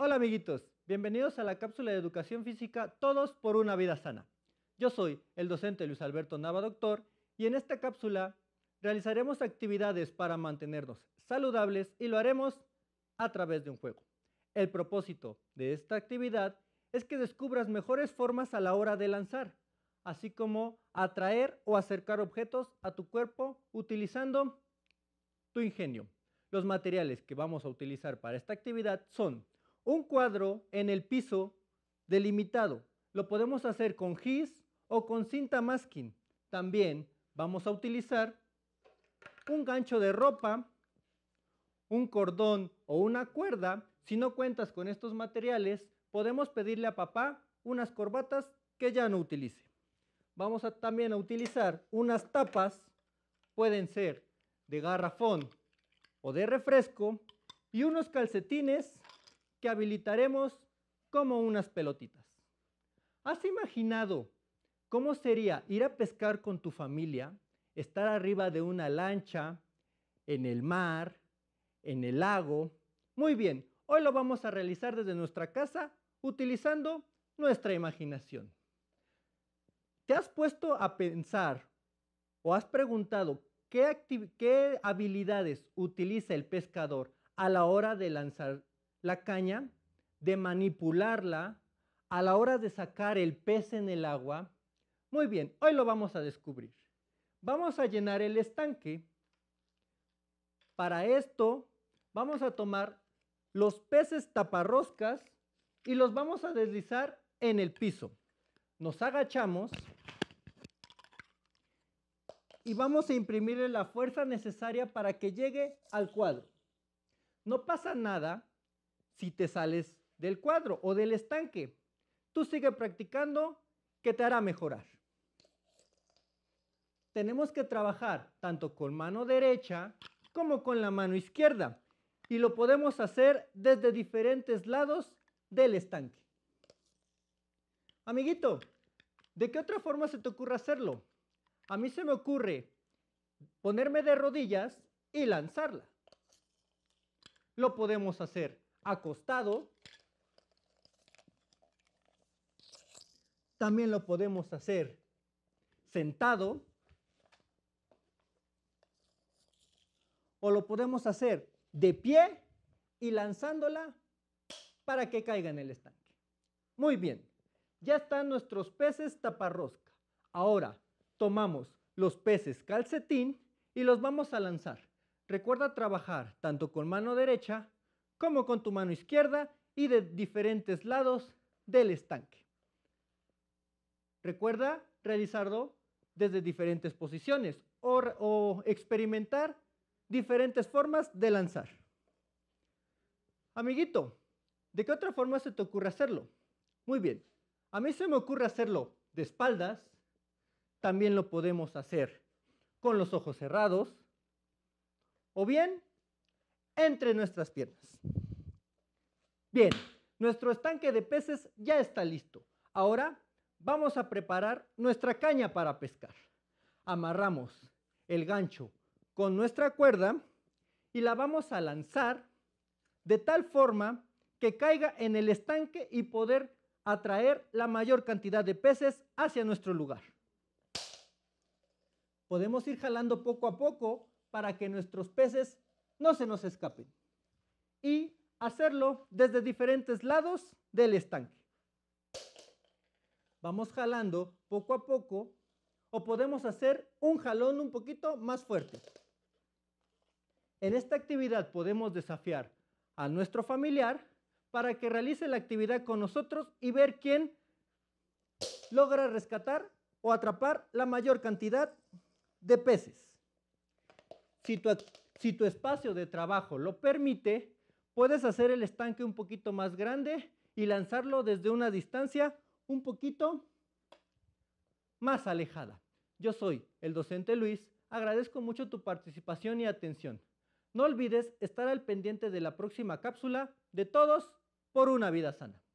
Hola amiguitos, bienvenidos a la cápsula de educación física Todos por una vida sana. Yo soy el docente Luis Alberto Nava Doctor y en esta cápsula realizaremos actividades para mantenernos saludables y lo haremos a través de un juego. El propósito de esta actividad es que descubras mejores formas a la hora de lanzar, así como atraer o acercar objetos a tu cuerpo utilizando tu ingenio. Los materiales que vamos a utilizar para esta actividad son un cuadro en el piso delimitado. Lo podemos hacer con gis o con cinta masking. También vamos a utilizar un gancho de ropa, un cordón o una cuerda. Si no cuentas con estos materiales, podemos pedirle a papá unas corbatas que ya no utilice. Vamos también a utilizar unas tapas, pueden ser de garrafón o de refresco, y unos calcetines que habilitaremos como unas pelotitas. ¿Has imaginado cómo sería ir a pescar con tu familia, estar arriba de una lancha, en el mar, en el lago? Muy bien, hoy lo vamos a realizar desde nuestra casa utilizando nuestra imaginación. ¿Te has puesto a pensar o has preguntado qué, qué habilidades utiliza el pescador a la hora de lanzar la caña, de manipularla a la hora de sacar el pez en el agua. Muy bien, hoy lo vamos a descubrir. Vamos a llenar el estanque. Para esto vamos a tomar los peces taparroscas y los vamos a deslizar en el piso. Nos agachamos y vamos a imprimirle la fuerza necesaria para que llegue al cuadro. No pasa nada si te sales del cuadro o del estanque. Tú sigue practicando que te hará mejorar. Tenemos que trabajar tanto con mano derecha como con la mano izquierda y lo podemos hacer desde diferentes lados del estanque. Amiguito, ¿de qué otra forma se te ocurre hacerlo? A mí se me ocurre ponerme de rodillas y lanzarla. Lo podemos hacer acostado. También lo podemos hacer sentado. O lo podemos hacer de pie y lanzándola para que caiga en el estanque. Muy bien, ya están nuestros peces taparrosca. Ahora tomamos los peces calcetín y los vamos a lanzar. Recuerda trabajar tanto con mano derecha como con tu mano izquierda y de diferentes lados del estanque. Recuerda realizarlo desde diferentes posiciones o, experimentar diferentes formas de lanzar. Amiguito, ¿de qué otra forma se te ocurre hacerlo? Muy bien, a mí se me ocurre hacerlo de espaldas, también lo podemos hacer con los ojos cerrados, o bien entre nuestras piernas. Bien, nuestro estanque de peces ya está listo. Ahora vamos a preparar nuestra caña para pescar. Amarramos el gancho con nuestra cuerda y la vamos a lanzar de tal forma que caiga en el estanque y poder atraer la mayor cantidad de peces hacia nuestro lugar. Podemos ir jalando poco a poco para que nuestros peces no se nos escape Y hacerlo desde diferentes lados del estanque. Vamos jalando poco a poco o podemos hacer un jalón un poquito más fuerte. En esta actividad podemos desafiar a nuestro familiar para que realice la actividad con nosotros y ver quién logra rescatar o atrapar la mayor cantidad de peces. Si tu espacio de trabajo lo permite, puedes hacer el estanque un poquito más grande y lanzarlo desde una distancia un poquito más alejada. Yo soy el docente Luis, agradezco mucho tu participación y atención. No olvides estar al pendiente de la próxima cápsula de todos por una vida sana.